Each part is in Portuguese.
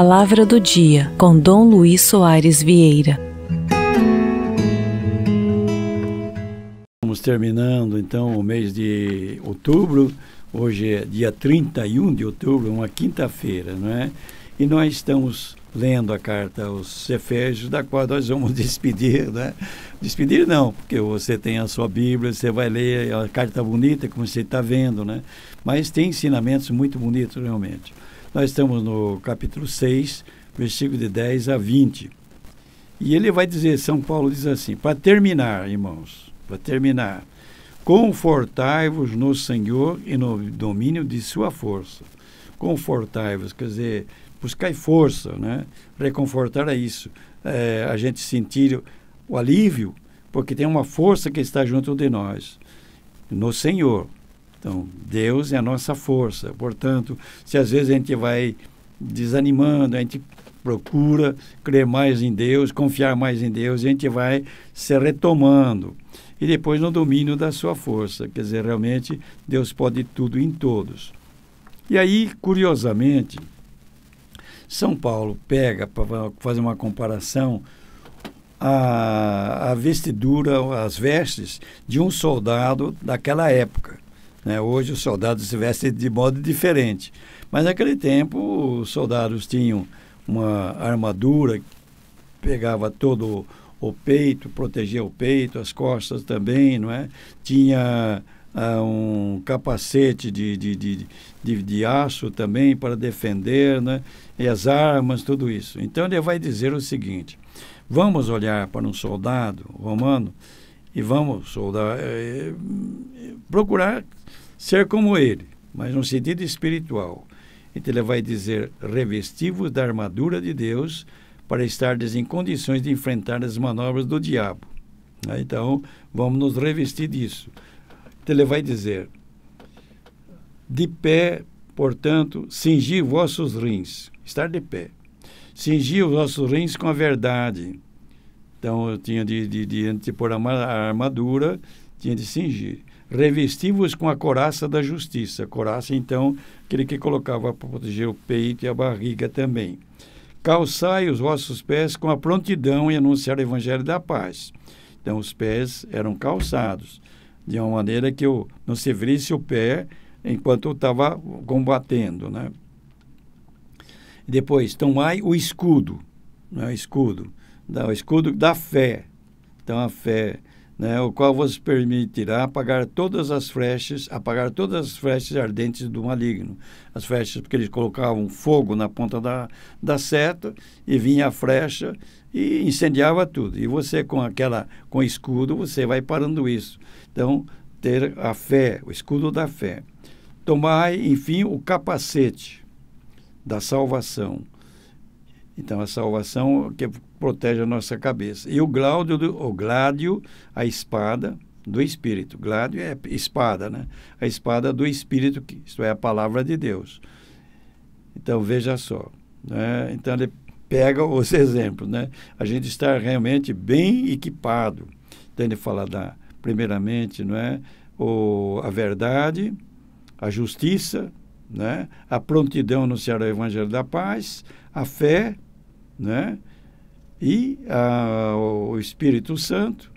Palavra do Dia, com Dom Luiz Soares Vieira. Estamos terminando então o mês de outubro. Hoje é dia 31 de outubro, uma quinta-feira, não é? E nós estamos lendo a carta aos Efésios, da qual nós vamos despedir, né? Despedir não, porque você tem a sua Bíblia, você vai ler é a carta bonita, como você está vendo, né? Mas tem ensinamentos muito bonitos realmente. Nós estamos no capítulo 6, versículo de 10 a 20. E ele vai dizer, São Paulo diz assim: para terminar, irmãos, para terminar, confortai-vos no Senhor e no domínio de sua força. Confortai-vos, quer dizer, buscai força, né? Reconfortar é isso. É, a gente sentir o alívio, porque tem uma força que está junto de nós, no Senhor. Então, Deus é a nossa força. Portanto, se às vezes a gente vai desanimando, a gente procura crer mais em Deus, confiar mais em Deus, a gente vai se retomando. E depois no domínio da sua força. Quer dizer, realmente, Deus pode tudo em todos. E aí, curiosamente, São Paulo pega, para fazer uma comparação, a, a vestidura, as vestes de um soldado daquela época. Né? Hoje os soldados se vestem de modo diferente. Mas naquele tempo os soldados tinham uma armadura que pegava todo o peito, protegia o peito, as costas também, não é? Tinha ah, um capacete de, de, de, de, de aço também para defender, né? E as armas, tudo isso. Então ele vai dizer o seguinte: vamos olhar para um soldado romano e vamos soldado, eh, eh, procurar ser como ele, mas no sentido espiritual. Então ele vai dizer: revestivos da armadura de Deus para estardes em condições de enfrentar as manobras do diabo. Né? Então, vamos nos revestir disso. Então, ele vai dizer: de pé, portanto, cingi vossos rins. Estar de pé. Cingi os vossos rins com a verdade. Então, eu tinha de, de, de, de pôr a armadura, tinha de cingir revesti-vos com a coraça da justiça. Coraça, então, aquele que colocava para proteger o peito e a barriga também. Calçai os vossos pés com a prontidão e anunciar o evangelho da paz. Então, os pés eram calçados, de uma maneira que eu não se visse o pé enquanto eu estava combatendo, né? Depois, tomai o escudo, né? o escudo, o escudo da fé. Então, a fé né, o qual vos permitirá apagar todas as flechas, apagar todas as flechas ardentes do maligno. As flechas, porque eles colocavam fogo na ponta da, da seta e vinha a flecha e incendiava tudo. E você com aquela com escudo, você vai parando isso. Então, ter a fé, o escudo da fé. Tomai, enfim, o capacete da salvação então, a salvação que protege a nossa cabeça. E o gládio o Gládio, a espada do Espírito. Gládio é espada, né? A espada do Espírito, que, isto é, a palavra de Deus. Então, veja só. Né? Então, ele pega os exemplos, né? A gente está realmente bem equipado. Então, ele fala da, primeiramente, não é? O, a verdade, a justiça, né? a prontidão no anunciar o evangelho da paz, a fé, né? e a, ah, o Espírito Santo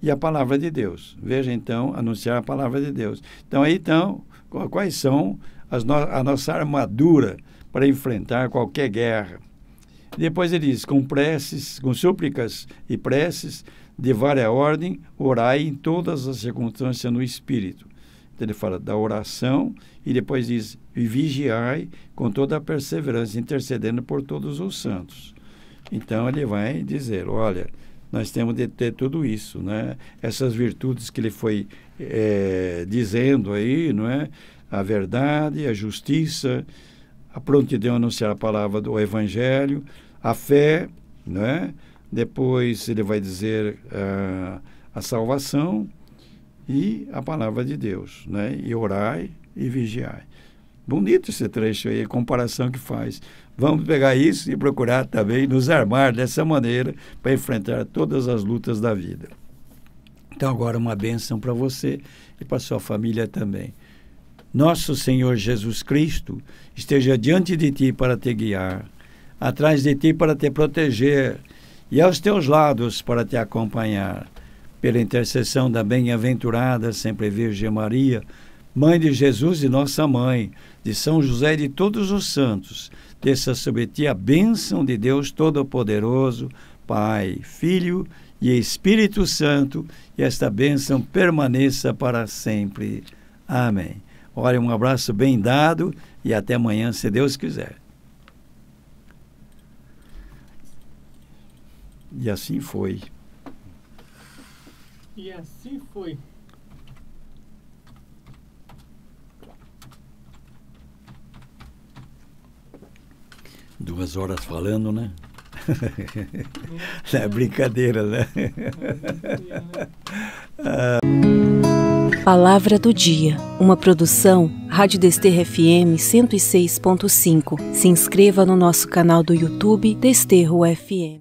e a palavra de Deus. Veja então, anunciar a palavra de Deus. Então, aí então, quais são as no, a nossa armadura para enfrentar qualquer guerra? Depois ele diz: com preces, com súplicas e preces de vária ordem, orai em todas as circunstâncias no Espírito ele fala da oração e depois diz: vigiai com toda a perseverança, intercedendo por todos os santos. Então ele vai dizer: olha, nós temos de ter tudo isso, né? Essas virtudes que ele foi é, dizendo aí, não é? A verdade, a justiça, a prontidão a anunciar a palavra do Evangelho, a fé, não é? Depois ele vai dizer uh, a salvação, e a palavra de Deus, né? E orai e vigiai. Bonito esse trecho aí, a comparação que faz. Vamos pegar isso e procurar também nos armar dessa maneira para enfrentar todas as lutas da vida. Então, agora uma bênção para você e para sua família também. Nosso Senhor Jesus Cristo esteja diante de ti para te guiar, atrás de ti para te proteger e aos teus lados para te acompanhar pela intercessão da bem-aventurada sempre Virgem Maria, Mãe de Jesus e Nossa Mãe, de São José e de todos os santos, desça sobre ti a bênção de Deus Todo-Poderoso, Pai, Filho e Espírito Santo, e esta bênção permaneça para sempre. Amém. Olha, um abraço bem dado e até amanhã, se Deus quiser. E assim foi. E assim foi. Duas horas falando, né? É, é brincadeira, né? Palavra do Dia, uma produção Rádio Desterro FM 106.5. Se inscreva no nosso canal do YouTube Desterro FM.